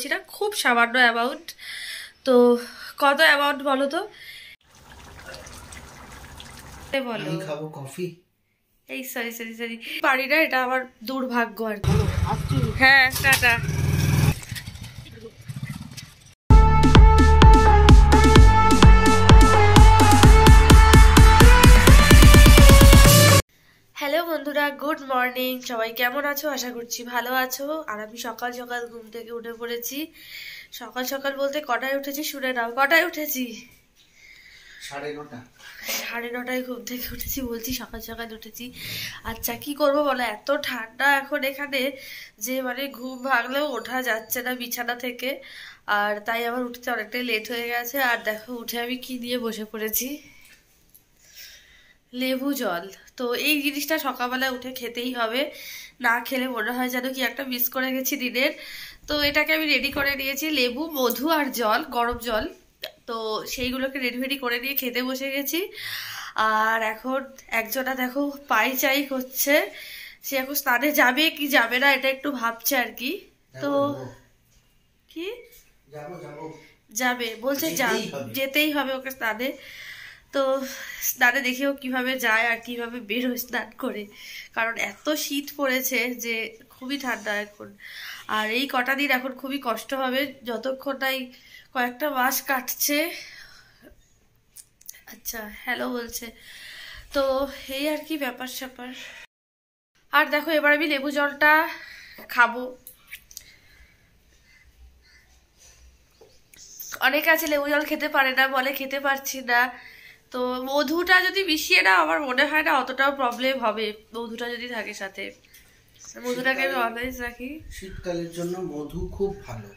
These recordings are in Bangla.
বলছি না খুব সামান্য অ্যামাউন্ট তো কত অ্যামাউন্ট বলো তো এই সরি সরি সরি পারি না এটা আমার দুর্ভাগ্য আর হ্যাঁ টাটা হ্যালো বন্ধুরা গুড মর্নিং সবাই কেমন আছো আশা করছি ভালো আছো আর আমি সকাল সকাল ঘুম থেকে উঠে পড়েছি সকাল সকাল বলতে কটায় উঠেছি শুনে নাও কটায় উঠেছি সাড়ে নটায় ঘুম থেকে উঠেছি বলছি সকাল সকাল উঠেছি আচ্ছা কি করবো বলো এত ঠান্ডা এখন এখানে যে মানে ঘুম ভাঙলেও ওঠা যাচ্ছে না বিছানা থেকে আর তাই আমার উঠতে অনেকটাই লেট হয়ে গেছে আর দেখো উঠে আমি কি নিয়ে বসে পড়েছি লেবু জল তো এই জিনিসটা সকালবেলায় উঠে খেতেই হবে না খেলে মনে হয় যেন কি একটা মিস করে গেছি দিনের তো এটাকে আমি রেডি করে নিয়েছি লেবু মধু আর জল গরম জল তো সেইগুলোকে রেডি ফেডি করে নিয়ে খেতে বসে গেছি আর এখন একজনা দেখো পাই চাই করছে সে এখন স্নানে যাবে কি যাবে না এটা একটু ভাবছে আর কি তো কি যাবে বলছে যেতেই হবে ওকে স্নানে তো স্নানে দেখেও কিভাবে যায় আর কিভাবে বেরোয় স্নান করে কারণ এত শীত পড়েছে যে খুবই ঠান্ডা এখন আর এই কটা দিন এখন খুবই কষ্ট হবে যতক্ষণ তাই কয়েকটা মাস কাটছে আচ্ছা হ্যালো বলছে তো এই আর কি ব্যাপার স্যাপার আর দেখো এবার আমি লেবু জলটা খাবো অনেক আছে লেবু জল খেতে পারে না বলে খেতে পারছি না তো মধুটা যদি মিশিয়ে না আমার মনে হয় না অতটাও প্রবলেম হবে মধুটা যদি থাকে সাথে মধুটাকে আমি অলওয়েজ রাখি শীতকালের জন্য মধু খুব ভালো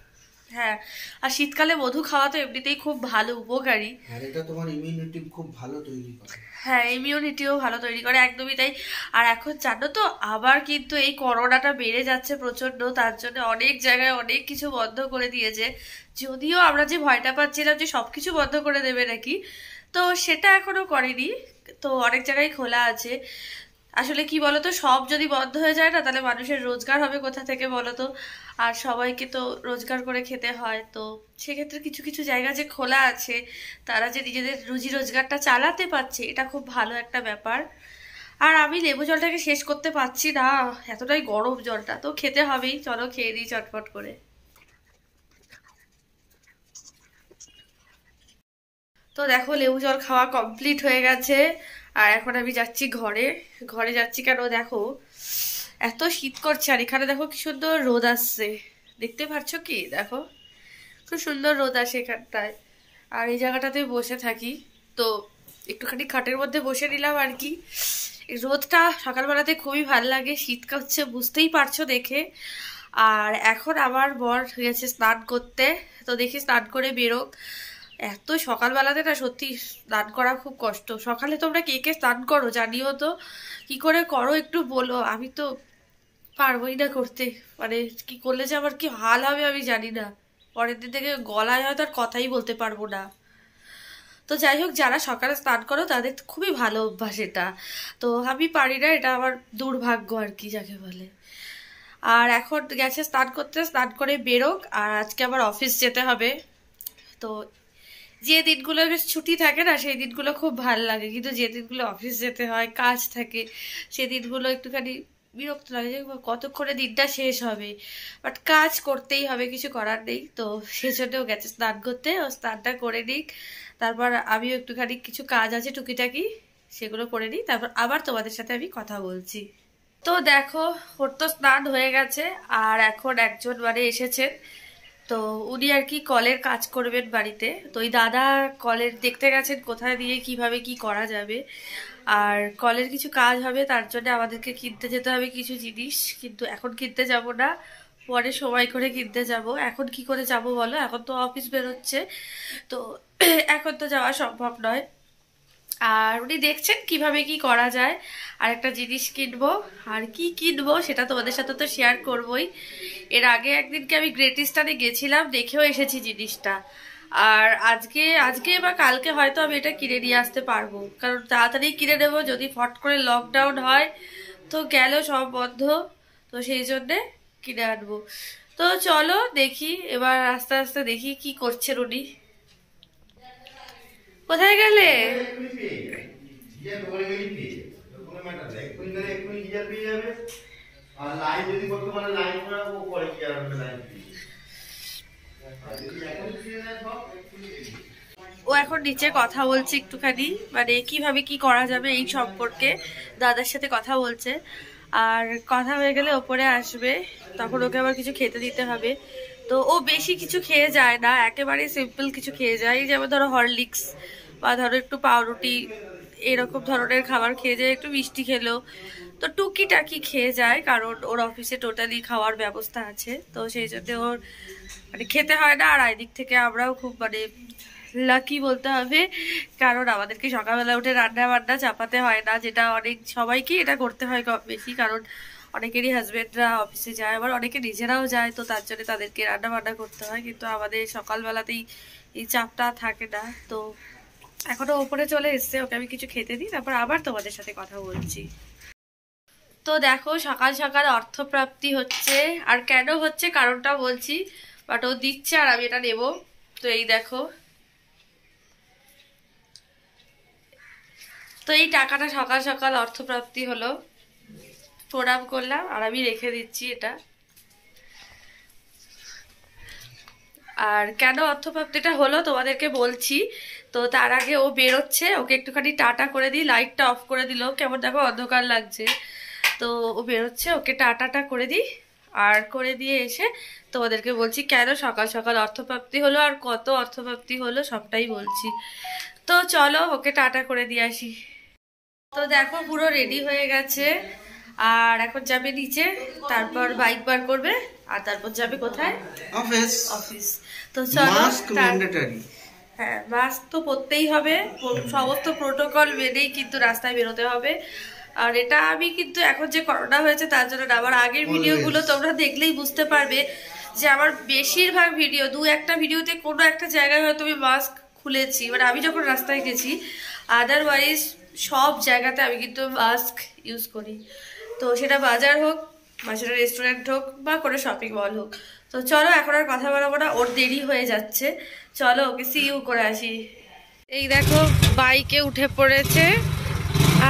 হ্যাঁ আর শীতকালে মধু খাওয়া তো এমনিতেই খুব ভালো উপকারী আর এটা তোমার ইমিউনিটি খুব ভালো তৈরি করে হ্যাঁ ইমিউনিটিও ভালো তৈরি করে একদমই তাই আর এখন জানো তো আবার কিন্তু এই করোনাটা বেড়ে যাচ্ছে প্রচন্ড তার জন্য অনেক জায়গায় অনেক কিছু বন্ধ করে দিয়েছে যদিও আমরা যে ভয়টা পাচ্ছিলাম যে সবকিছু বন্ধ করে দেবে নাকি তো সেটা এখনও করেনি তো অনেক জায়গায় খোলা আছে আসলে কি বলতো সব যদি বন্ধ হয়ে যায় না তাহলে মানুষের রোজগার হবে কোথা থেকে বলতো আর সবাইকে তো রোজগার করে খেতে হয় তো সেক্ষেত্রে কিছু কিছু জায়গা যে খোলা আছে তারা যে নিজেদের রুজি রোজগারটা চালাতে পারছে এটা খুব ভালো একটা ব্যাপার আর আমি লেবু জলটাকে শেষ করতে পারছি না এতটাই গরম জলটা তো খেতে হবেই চলো খেয়ে নিই চটপট করে তো দেখো লেবু জল খাওয়া কমপ্লিট হয়ে গেছে আর এখন আমি যাচ্ছি ঘরে ঘরে যাচ্ছি কেন দেখো এত শীত করছে আর এখানে দেখো কি সুন্দর রোদ আসছে দেখতে পারছো কি দেখো খুব সুন্দর রোদ আসে এখানটায় আর এই জায়গাটাতে বসে থাকি তো একটুখানি খাটের মধ্যে বসে নিলাম আর কি রোদটা সকালবেলাতে খুবই ভালো লাগে শীত হচ্ছে বুঝতেই পারছো দেখে আর এখন আমার বর গেছে স্নান করতে তো দেখি স্নান করে বেরোক এত সকালবেলাতে না সত্যি স্নান করা খুব কষ্ট সকালে তোমরা কে কে স্নান করো জানিও তো কি করে করো একটু বলো আমি তো পারবোই না করতে মানে কি করলে যে আমার কি হাল হবে আমি জানি না পরের দিন থেকে গলায় হয়তো আর কথাই বলতে পারবো না তো যাই হোক যারা সকালে স্নান করো তাদের খুবই ভালো অভ্যাস এটা তো আমি পারি না এটা আমার দুর্ভাগ্য আর কি যাকে বলে আর এখন গেছে স্নান করতে স্নান করে বেরোক আর আজকে আমার অফিস যেতে হবে তো যে দিনগুলো ছুটি থাকে না সেই দিনগুলো খুব ভাল লাগে কিন্তু যে দিনগুলো অফিস যেতে হয় কাজ থাকে সেই দিনগুলো একটুখানি বিরক্ত লাগে যে কতক্ষণে দিনটা শেষ হবে বাট কাজ করতেই হবে কিছু করার নেই তো সেজন্যও গেছে স্নান করতে ও স্নানটা করে নিক তারপর আমিও একটুখানি কিছু কাজ আছে টুকিটাকি সেগুলো করে নিই তারপর আবার তোমাদের সাথে আমি কথা বলছি তো দেখো ওর তো স্নান হয়ে গেছে আর এখন একজন মানে এসেছেন তো উনি আর কি কলের কাজ করবেন বাড়িতে তো ওই দাদা কলের দেখতে গেছেন কোথায় দিয়ে কিভাবে কি করা যাবে আর কলের কিছু কাজ হবে তার জন্য আমাদেরকে কিনতে যেতে হবে কিছু জিনিস কিন্তু এখন কিনতে যাব না পরে সময় করে কিনতে যাব এখন কি করে যাব বলো এখন তো অফিস বেরোচ্ছে তো এখন তো যাওয়া সম্ভব নয় আর উনি দেখছেন কিভাবে কি করা যায় আর একটা জিনিস কিনবো আর কি কিনবো সেটা তোমাদের সাথে তো শেয়ার করবই এর আগে একদিনকে আমি গ্রেটিস্টানে গেছিলাম দেখেও এসেছি জিনিসটা আর আজকে আজকে বা কালকে হয়তো আমি এটা কিনে নিয়ে আসতে পারবো কারণ তাড়াতাড়ি কিনে নেবো যদি ফট করে লকডাউন হয় তো গেল সব বন্ধ তো সেই জন্যে কিনে আনবো তো চলো দেখি এবার আস্তে আস্তে দেখি কি করছেন উনি কোথায় গেলে ও এখন নিচে কথা বলছে একটুখানি মানে কিভাবে কি করা যাবে এই সম্পর্কে দাদার সাথে কথা বলছে আর কথা হয়ে গেলে ওপরে আসবে তখন ওকে আবার কিছু খেতে দিতে হবে তো ও বেশি কিছু খেয়ে যায় না একেবারে সিম্পল কিছু খেয়ে যায় যেমন ধরো হরলিক্স বা ধরো একটু পাউরুটি এরকম ধরনের খাবার খেয়ে যায় একটু মিষ্টি খেলো তো টুকিটাকি খেয়ে যায় কারণ ওর অফিসে টোটালি খাওয়ার ব্যবস্থা আছে তো সেই জন্য ওর মানে খেতে হয় না আর এদিক থেকে আমরাও খুব মানে লাকি বলতে হবে কারণ আমাদেরকে সকালবেলা উঠে রান্না বান্না চাপাতে হয় না যেটা অনেক সবাইকেই এটা করতে হয় কম বেশি কারণ অনেকেরই হাজব্যান্ডরা অফিসে যায় আবার অনেকে নিজেরাও যায় তো তার জন্য তাদেরকে রান্না বান্না করতে হয় কিন্তু আমাদের সকালবেলাতেই এই চাপটা থাকে না তো এখনো ওপরে চলে এসছে ওকে আমি কিছু খেতে দিই তারপর আবার তোমাদের সাথে কথা বলছি তো দেখো সকাল সকাল অর্থপ্রাপ্তি হচ্ছে আর কেন হচ্ছে কারণটা বলছি বাট ও দিচ্ছে আর আমি এটা নেব তো এই দেখো তো এই টাকাটা সকাল সকাল অর্থপ্রাপ্তি হলো প্রণাম করলাম আর আমি রেখে দিচ্ছি এটা আর কেন অর্থপ্রাপ্তিটা হলো তোমাদেরকে বলছি তো তার আগে ও বেরোচ্ছে ওকে একটুখানি টাটা করে দিই লাইটটা অফ করে দিল কেমন দেখো অন্ধকার লাগছে তো ও বেরোচ্ছে ওকে টাটাটা করে দিই আর করে দিয়ে এসে তোমাদেরকে বলছি কেন সকাল সকাল অর্থপ্রাপ্তি হলো আর কত অর্থপ্রাপ্তি হলো সবটাই বলছি তো চলো ওকে টাটা করে দিয়ে আসি তো দেখো পুরো রেডি হয়ে গেছে আর এখন যাবে নিচে তারপর বাইক বার করবে আর তারপর যাবে কোথায় অফিস অফিস তো চলো হ্যাঁ মাস্ক তো পরতেই হবে সমস্ত প্রোটোকল মেনেই কিন্তু রাস্তায় বেরোতে হবে আর এটা আমি কিন্তু এখন যে করোনা হয়েছে তার জন্য আমার আগের ভিডিওগুলো তোমরা দেখলেই বুঝতে পারবে যে আমার বেশিরভাগ ভিডিও দু একটা ভিডিওতে কোনো একটা জায়গায় হয়তো আমি মাস্ক খুলেছি মানে আমি যখন রাস্তায় গেছি আদারওয়াইজ সব জায়গাতে আমি কিন্তু মাস্ক ইউজ করি তো সেটা বাজার হোক বা সেটা রেস্টুরেন্ট হোক বা কোনো শপিং মল হোক তো চলো এখন আর কথা বলবো না ওর দেরি হয়ে যাচ্ছে চলো ওকে ইউ করে আসি এই দেখো বাইকে উঠে পড়েছে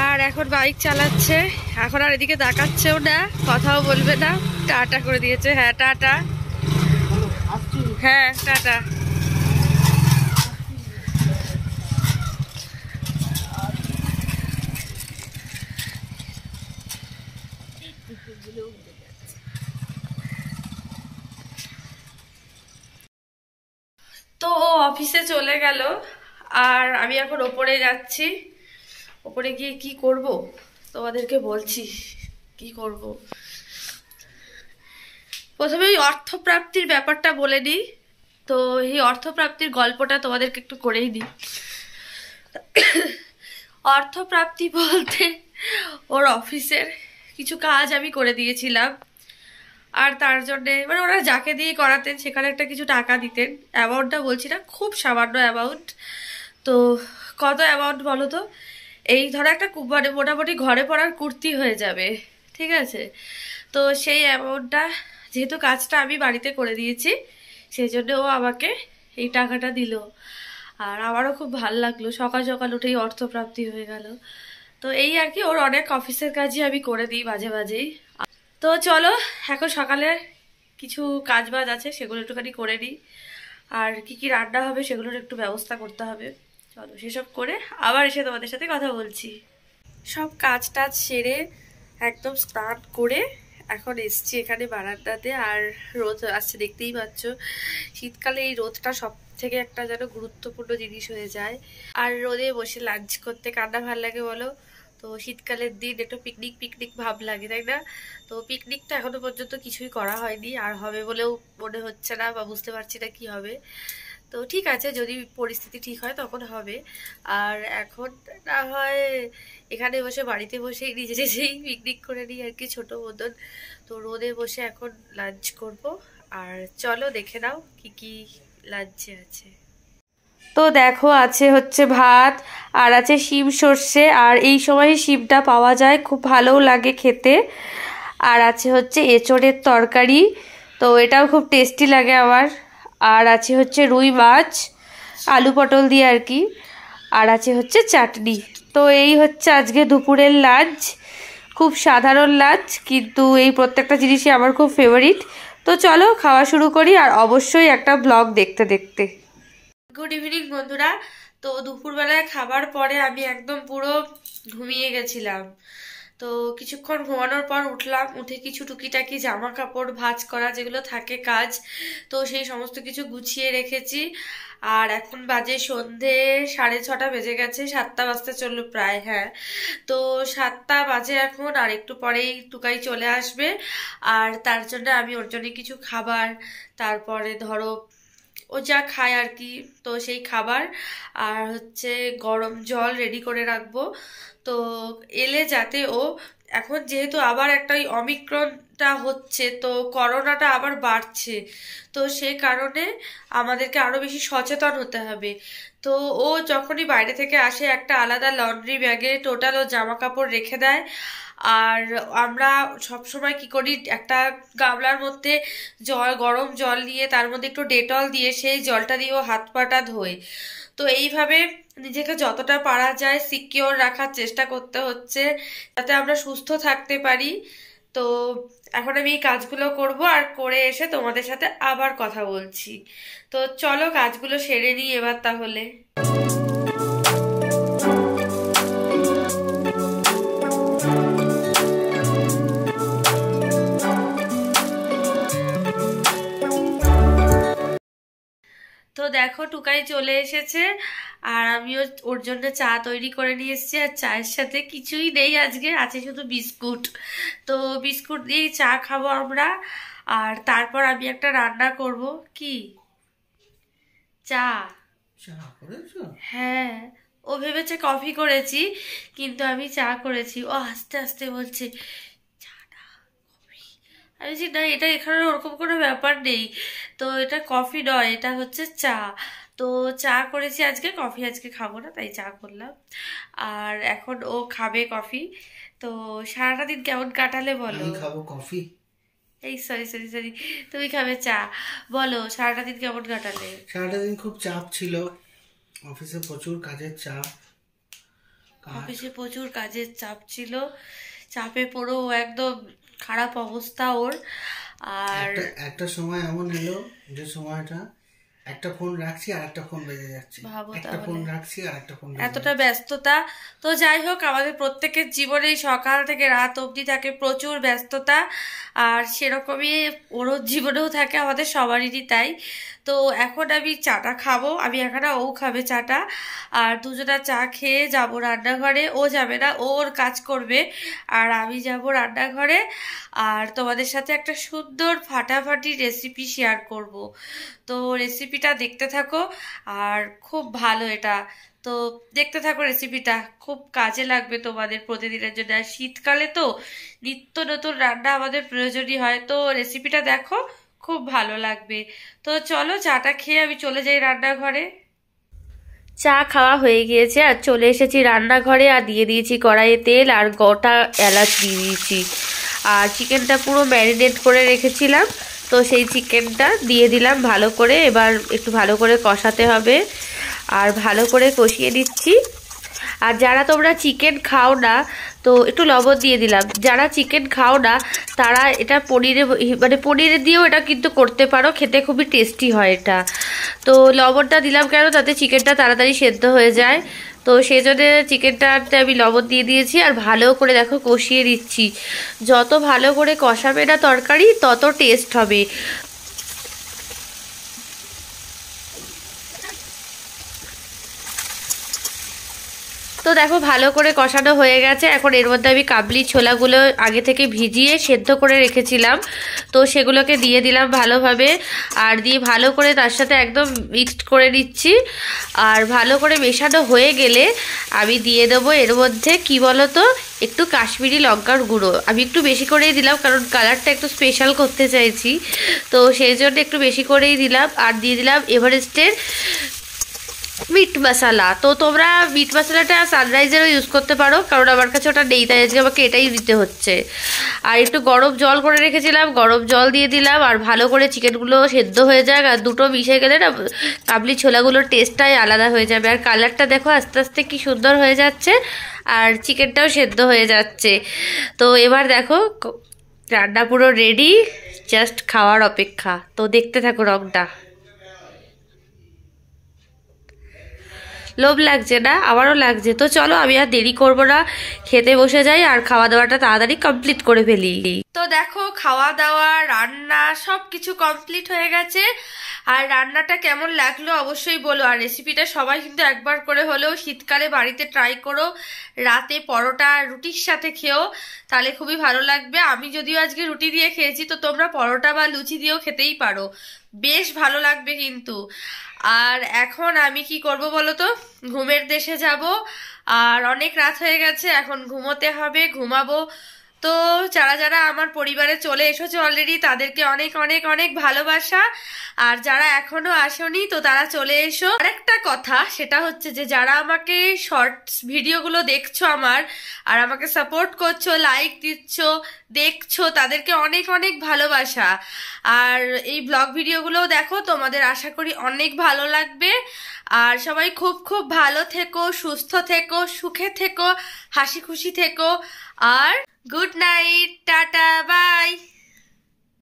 আর এখন বাইক চালাচ্ছে এখন আর এদিকে তাকাচ্ছেও না কথাও বলবে না টাটা করে দিয়েছে হ্যাঁ টাটা হ্যাঁ টাটা অফিসে চলে গেল আর আমি এখন ওপরে যাচ্ছি ওপরে গিয়ে কি করব তোমাদেরকে বলছি কি করব প্রথমে ওই অর্থপ্রাপ্তির ব্যাপারটা বলে দিই তো এই অর্থপ্রাপ্তির গল্পটা তোমাদেরকে একটু করেই দিই অর্থপ্রাপ্তি বলতে ওর অফিসের কিছু কাজ আমি করে দিয়েছিলাম আর তার জন্যে মানে ওরা যাকে দিয়ে করাতেন সেখানে একটা কিছু টাকা দিতেন অ্যামাউন্টটা বলছি না খুব সামান্য অ্যামাউন্ট তো কত অ্যামাউন্ট বলো তো এই ধরো একটা মানে মোটামুটি ঘরে পড়ার কুর্তি হয়ে যাবে ঠিক আছে তো সেই অ্যামাউন্টটা যেহেতু কাজটা আমি বাড়িতে করে দিয়েছি সেই জন্যে ও আমাকে এই টাকাটা দিল আর আমারও খুব ভাল লাগলো সকাল সকাল উঠেই অর্থপ্রাপ্তি হয়ে গেল তো এই আর কি ওর অনেক অফিসের কাজই আমি করে দিই মাঝে মাঝেই তো চলো এখন সকালে কিছু কাজ বাজ আছে সেগুলো একটুখানি করে নিই আর কি কি রান্না হবে সেগুলোর একটু ব্যবস্থা করতে হবে চলো সেসব করে আবার এসে তোমাদের সাথে কথা বলছি সব কাজ টাজ সেরে একদম স্নান করে এখন এসছি এখানে বারান্দাতে আর রোদ আসছে দেখতেই পাচ্ছ শীতকালে এই রোদটা সব থেকে একটা যেন গুরুত্বপূর্ণ জিনিস হয়ে যায় আর রোদে বসে লাঞ্চ করতে কান্না ভাল লাগে বলো তো শীতকালের দিন একটু পিকনিক পিকনিক ভাব লাগে তাই না তো পিকনিকটা এখনো পর্যন্ত কিছুই করা হয়নি আর হবে বলেও মনে হচ্ছে না বা বুঝতে পারছি না কি হবে তো ঠিক আছে যদি পরিস্থিতি ঠিক হয় তখন হবে আর এখন না হয় এখানে বসে বাড়িতে বসে নিজে নিজেই পিকনিক করে নিই আর কি ছোটো মতন তো রোদে বসে এখন লাঞ্চ করব আর চলো দেখে নাও কি কি লাঞ্চে আছে তো দেখো আছে হচ্ছে ভাত আর আছে শিম সর্ষে আর এই সময় শিমটা পাওয়া যায় খুব ভালোও লাগে খেতে আর আছে হচ্ছে এঁচড়ের তরকারি তো এটাও খুব টেস্টি লাগে আমার আর আছে হচ্ছে রুই মাছ আলু পটল দিয়ে আর কি আর আছে হচ্ছে চাটনি তো এই হচ্ছে আজকে দুপুরের লাঞ্চ খুব সাধারণ লাঞ্চ কিন্তু এই প্রত্যেকটা জিনিসই আমার খুব ফেভারিট তো চলো খাওয়া শুরু করি আর অবশ্যই একটা ব্লগ দেখতে দেখতে গুড ইভিনিং বন্ধুরা তো দুপুরবেলায় খাবার পরে আমি একদম পুরো ঘুমিয়ে গেছিলাম তো কিছুক্ষণ ঘুমানোর পর উঠলাম উঠে কিছু টুকিটাকি জামা কাপড় ভাজ করা যেগুলো থাকে কাজ তো সেই সমস্ত কিছু গুছিয়ে রেখেছি আর এখন বাজে সন্ধে সাড়ে ছটা বেজে গেছে সাতটা বাজতে চললো প্রায় হ্যাঁ তো সাতটা বাজে এখন আর একটু পরেই টুকাই চলে আসবে আর তার জন্য আমি ওর জন্য কিছু খাবার তারপরে ধরো ও যা খায় আর কি তো সেই খাবার আর হচ্ছে গরম জল রেডি করে রাখবো তো এলে যাতে ও এখন যেহেতু আবার একটা ওই অমিক্রনটা হচ্ছে তো করোনাটা আবার বাড়ছে তো সে কারণে আমাদেরকে আরও বেশি সচেতন হতে হবে তো ও যখনই বাইরে থেকে আসে একটা আলাদা লন্ড্রি ব্যাগে টোটাল ও জামা কাপড় রেখে দেয় আর আমরা সবসময় কি করি একটা গামলার মধ্যে জল গরম জল নিয়ে তার মধ্যে একটু ডেটল দিয়ে সেই জলটা দিয়েও হাত পাটা ধোয় তো এইভাবে নিজেকে যতটা পারা যায় সিকিওর রাখার চেষ্টা করতে হচ্ছে যাতে আমরা সুস্থ থাকতে পারি তো এখন আমি এই কাজগুলো করব আর করে এসে তোমাদের সাথে আবার কথা বলছি তো চলো কাজগুলো সেরে নিই এবার তাহলে তো দেখো টুকাই চলে এসেছে আর আমিও ওর জন্য চা তৈরি করে নিয়ে এসেছি আর চায়ের সাথে কিছুই নেই আজকে আছে শুধু বিস্কুট তো বিস্কুট দিয়েই চা খাবো আমরা আর তারপর আমি একটা রান্না করব কি চা হ্যাঁ ও ভেবেছে কফি করেছি কিন্তু আমি চা করেছি ও আস্তে আস্তে বলছে আমি বলছি না এটা এখানে ওরকম কোনো ব্যাপার নেই তো এটা কফি নয় এটা হচ্ছে চা তো চা করেছি আজকে কফি আজকে খাবো না তাই চা করলাম আর এখন ও খাবে কফি তো সারাটা দিন কেমন কাটালে বলো খাবো কফি এই সরি সরি সরি তুমি খাবে চা বলো সারাটা দিন কেমন কাটালে সারাটা দিন খুব চাপ ছিল অফিসে প্রচুর কাজের চাপ অফিসে প্রচুর কাজের চাপ ছিল চাপে পড়েও একদম খারাপ অবস্থা ওর আর একটা সময় এমন এলো যে সময়টা একটা ফোন রাখছি আর একটা ফোন বেজে যাচ্ছে একটা ফোন রাখছি আর একটা ফোন এতটা ব্যস্ততা তো যাই হোক আমাদের প্রত্যেকের জীবনেই সকাল থেকে রাত অবধি থাকে প্রচুর ব্যস্ততা আর সেরকমই ওরও জীবনেও থাকে আমাদের সবারই তাই তো এখন আমি চাটা খাবো আমি এখানে ও খাবে চাটা আর দুজনা চা খেয়ে যাব রান্নাঘরে ও যাবে না ওর কাজ করবে আর আমি যাব রান্নাঘরে আর তোমাদের সাথে একটা সুন্দর ফাটাফাটি রেসিপি শেয়ার করব তো রেসিপিটা দেখতে থাকো আর খুব ভালো এটা তো দেখতে থাকো রেসিপিটা খুব কাজে লাগবে তোমাদের প্রতিদিনের জন্য আর শীতকালে তো নিত্য নতুন রান্না আমাদের প্রয়োজনই হয় তো রেসিপিটা দেখো খুব ভালো লাগবে তো চলো চাটা খেয়ে আমি চলে যাই রান্নাঘরে চা খাওয়া হয়ে গিয়েছে আর চলে এসেছি রান্নাঘরে আর দিয়ে দিয়েছি কড়াইয়ে তেল আর গোটা এলাচ দিয়ে দিয়েছি আর চিকেনটা পুরো ম্যারিনেট করে রেখেছিলাম তো সেই চিকেনটা দিয়ে দিলাম ভালো করে এবার একটু ভালো করে কষাতে হবে আর ভালো করে কষিয়ে দিচ্ছি আর যারা তোমরা চিকেন খাও না তো একটু লবণ দিয়ে দিলাম যারা চিকেন খাও না তারা এটা পনিরে মানে পনিরে দিয়েও এটা কিন্তু করতে পারো খেতে খুবই টেস্টি হয় এটা তো লবণটা দিলাম কেন তাতে চিকেনটা তাড়াতাড়ি সেদ্ধ হয়ে যায় তো সেই জন্যে চিকেনটাতে আমি লবণ দিয়ে দিয়েছি আর ভালো করে দেখো কষিয়ে দিচ্ছি যত ভালো করে কষাবে না তরকারি তত টেস্ট হবে তো দেখো ভালো করে কষানো হয়ে গেছে এখন এর মধ্যে আমি কাবলি ছোলাগুলো আগে থেকে ভিজিয়ে সেদ্ধ করে রেখেছিলাম তো সেগুলোকে দিয়ে দিলাম ভালোভাবে আর দিয়ে ভালো করে তার সাথে একদম মিক্সড করে নিচ্ছি আর ভালো করে মেশানো হয়ে গেলে আমি দিয়ে দেবো এর মধ্যে কি বলতো একটু কাশ্মীরি লঙ্কার গুঁড়ো আমি একটু বেশি করেই দিলাম কারণ কালারটা একটু স্পেশাল করতে চাইছি তো সেই জন্য একটু বেশি করেই দিলাম আর দিয়ে দিলাম এভারেস্টের মিট মশালা তো তোমরা মিট মশালাটা সানরাইজেরও ইউজ করতে পারো কারণ আমার কাছে ওটা নেই তাই আজকে আমাকে এটাই দিতে হচ্ছে আর একটু গরম জল করে রেখেছিলাম গরম জল দিয়ে দিলাম আর ভালো করে চিকেনগুলো সেদ্ধ হয়ে যাক আর দুটো মিশে গেলে না কাবলি ছোলাগুলোর টেস্টটাই আলাদা হয়ে যাবে আর কালারটা দেখো আস্তে আস্তে কি সুন্দর হয়ে যাচ্ছে আর চিকেনটাও সেদ্ধ হয়ে যাচ্ছে তো এবার দেখো রান্না পুরো রেডি জাস্ট খাওয়ার অপেক্ষা তো দেখতে থাকো রংটা লোভ লাগছে না আমারও লাগছে তো চলো আমি আর দেরি করব না খেতে বসে যাই আর খাওয়া দাওয়াটা তাড়াতাড়ি কমপ্লিট করে ফেলি তো দেখো খাওয়া দাওয়া রান্না সব কিছু কমপ্লিট হয়ে গেছে আর রান্নাটা কেমন লাগলো অবশ্যই বলো আর রেসিপিটা সবাই কিন্তু একবার করে হলেও শীতকালে বাড়িতে ট্রাই করো রাতে পরোটা রুটির সাথে খেও তাহলে খুবই ভালো লাগবে আমি যদিও আজকে রুটি দিয়ে খেয়েছি তো তোমরা পরোটা বা লুচি দিয়েও খেতেই পারো বেশ ভালো লাগবে কিন্তু আর এখন আমি কি করব বলো তো ঘুমের দেশে যাব আর অনেক রাত হয়ে গেছে এখন ঘুমোতে হবে ঘুমাবো তো যারা যারা আমার পরিবারে চলে এসেছো অলরেডি তাদেরকে অনেক অনেক অনেক ভালোবাসা আর যারা এখনো আসেনি তো তারা চলে এসো আরেকটা কথা সেটা হচ্ছে যে যারা আমাকে শর্টস ভিডিওগুলো দেখছো আমার আর আমাকে সাপোর্ট করছো লাইক দিচ্ছ দেখছো তাদেরকে অনেক অনেক ভালোবাসা আর এই ব্লগ ভিডিওগুলোও দেখো তোমাদের আশা করি অনেক ভালো লাগবে আর সবাই খুব খুব ভালো থেকো সুস্থ থেকো সুখে থেকো হাসি খুশি থেকো আর গুড নাইট টাটা বাই